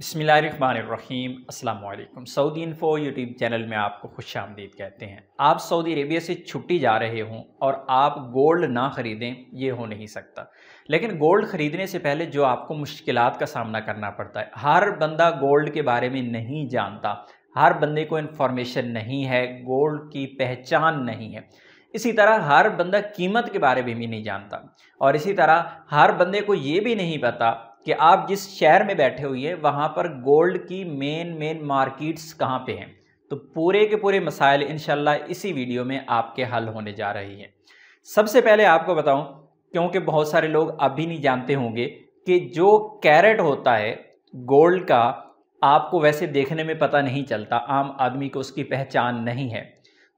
बसमीम अल्लाम Saudi info YouTube channel में आपको खुश आमदीद कहते हैं आप सऊदी अरेबिया से छुट्टी जा रहे हों और आप गोल्ड ना ख़रीदें ये हो नहीं सकता लेकिन गोल्ड ख़रीदने से पहले जो आपको मुश्किल का सामना करना पड़ता है हर बंदा गोल्ड के बारे में नहीं जानता हर बंदे को इन्फॉर्मेशन नहीं है गोल्ड की पहचान नहीं है इसी तरह हर बंदा कीमत के बारे में भी नहीं जानता और इसी तरह हर बंदे को ये भी नहीं पता कि आप जिस शहर में बैठे हुए हैं वहाँ पर गोल्ड की मेन मेन मार्केट्स कहाँ पे हैं तो पूरे के पूरे मसाइल इन इसी वीडियो में आपके हल होने जा रही हैं सबसे पहले आपको बताऊँ क्योंकि बहुत सारे लोग अभी नहीं जानते होंगे कि जो कैरेट होता है गोल्ड का आपको वैसे देखने में पता नहीं चलता आम आदमी को उसकी पहचान नहीं है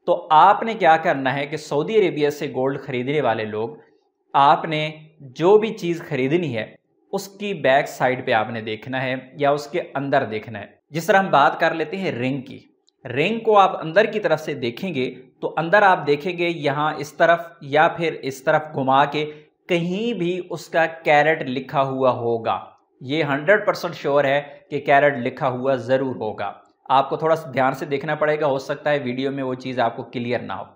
तो आपने क्या करना है कि सऊदी अरेबिया से गोल्ड खरीदने वाले लोग आपने जो भी चीज़ खरीदनी है उसकी बैक साइड पे आपने देखना है या उसके अंदर देखना है जिस तरह हम बात कर लेते हैं रिंग की रिंग को आप अंदर की तरफ से देखेंगे तो अंदर आप देखेंगे यहाँ इस तरफ या फिर इस तरफ घुमा के कहीं भी उसका कैरेट लिखा हुआ होगा ये 100 परसेंट श्योर है कि कैरेट लिखा हुआ ज़रूर होगा आपको थोड़ा सा ध्यान से देखना पड़ेगा हो सकता है वीडियो में वो चीज़ आपको क्लियर ना हो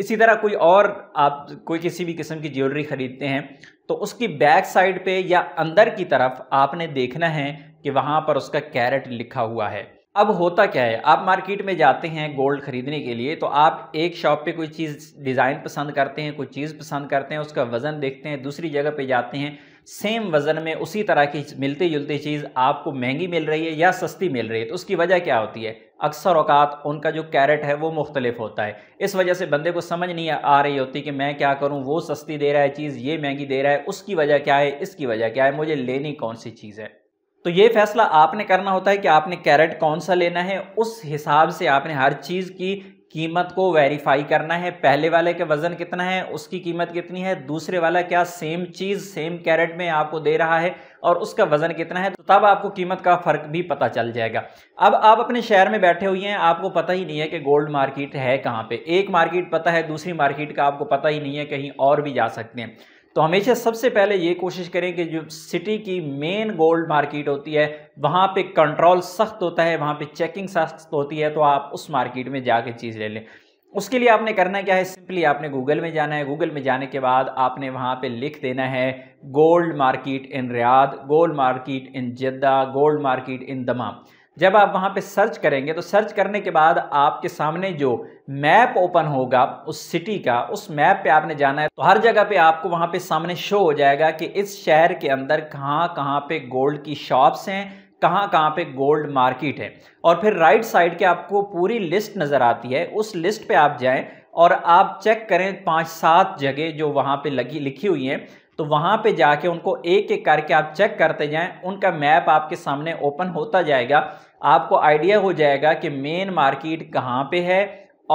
इसी तरह कोई और आप कोई किसी भी किस्म की ज्वेलरी ख़रीदते हैं तो उसकी बैक साइड पे या अंदर की तरफ आपने देखना है कि वहाँ पर उसका कैरेट लिखा हुआ है अब होता क्या है आप मार्केट में जाते हैं गोल्ड खरीदने के लिए तो आप एक शॉप पे कोई चीज़ डिज़ाइन पसंद करते हैं कोई चीज़ पसंद करते हैं उसका वज़न देखते हैं दूसरी जगह पे जाते हैं सेम वज़न में उसी तरह की मिलती जुलती चीज़ आपको महंगी मिल रही है या सस्ती मिल रही है तो उसकी वजह क्या होती है अक्सर अवकात उनका जो कैरेट है वो मुख्तलिफ होता है इस वजह से बंदे को समझ नहीं आ रही होती कि मैं क्या करूँ वो सस्ती दे रहा है चीज़ ये महंगी दे रहा है उसकी वजह क्या है इसकी वजह क्या है मुझे लेनी कौन सी चीज़ है तो ये फैसला आपने करना होता है कि आपने कैरेट कौन सा लेना है उस हिसाब से आपने हर चीज़ की कीमत को वेरीफाई करना है पहले वाले के वज़न कितना है उसकी कीमत कितनी है दूसरे वाला क्या सेम चीज़ सेम कैरेट में आपको दे रहा है और उसका वज़न कितना है तो तब आपको कीमत का फ़र्क भी पता चल जाएगा अब आप अपने शहर में बैठे हुए हैं आपको पता ही नहीं है कि गोल्ड मार्केट है कहाँ पर एक मार्केट पता है दूसरी मार्केट का आपको पता ही नहीं है कहीं और भी जा सकते हैं तो हमेशा सबसे पहले ये कोशिश करें कि जो सिटी की मेन गोल्ड मार्केट होती है वहाँ पे कंट्रोल सख्त होता है वहाँ पे चेकिंग सख्त होती है तो आप उस मार्केट में जाके चीज़ ले लें उसके लिए आपने करना क्या है सिंपली आपने गूगल में जाना है गूगल में जाने के बाद आपने वहाँ पे लिख देना है gold market in Riyadh gold market in Jeddah gold market in Dammam जब आप वहाँ पे सर्च करेंगे तो सर्च करने के बाद आपके सामने जो मैप ओपन होगा उस सिटी का उस मैप पे आपने जाना है तो हर जगह पे आपको वहाँ पे सामने शो हो जाएगा कि इस शहर के अंदर कहाँ कहाँ पे गोल्ड की शॉप्स हैं कहाँ कहाँ पे गोल्ड मार्केट है और फिर राइट साइड के आपको पूरी लिस्ट नज़र आती है उस लिस्ट पर आप जाएँ और आप चेक करें पाँच सात जगह जो वहाँ पर लगी लिखी हुई हैं तो वहाँ पे जाके उनको एक एक करके आप चेक करते जाएं उनका मैप आपके सामने ओपन होता जाएगा आपको आइडिया हो जाएगा कि मेन मार्केट कहाँ पे है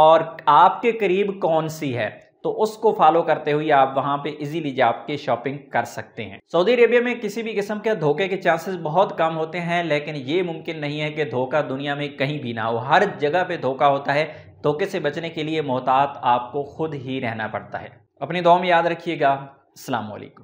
और आपके करीब कौन सी है तो उसको फॉलो करते हुए आप वहाँ पे इजीली जाके शॉपिंग कर सकते हैं सऊदी अरेबिया में किसी भी किस्म के धोखे के चांसेस बहुत कम होते हैं लेकिन ये मुमकिन नहीं है कि धोखा दुनिया में कहीं भी ना हो हर जगह पे धोखा होता है धोखे से बचने के लिए मोहतात आपको खुद ही रहना पड़ता है अपनी दो में याद रखिएगा अलैक्म